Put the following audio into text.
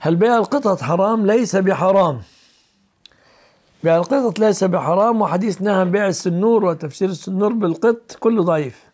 هل بيع القطط حرام ليس بحرام بيع القطط ليس بحرام وحديث نهى بيع السنور وتفسير السنور بالقط كله ضعيف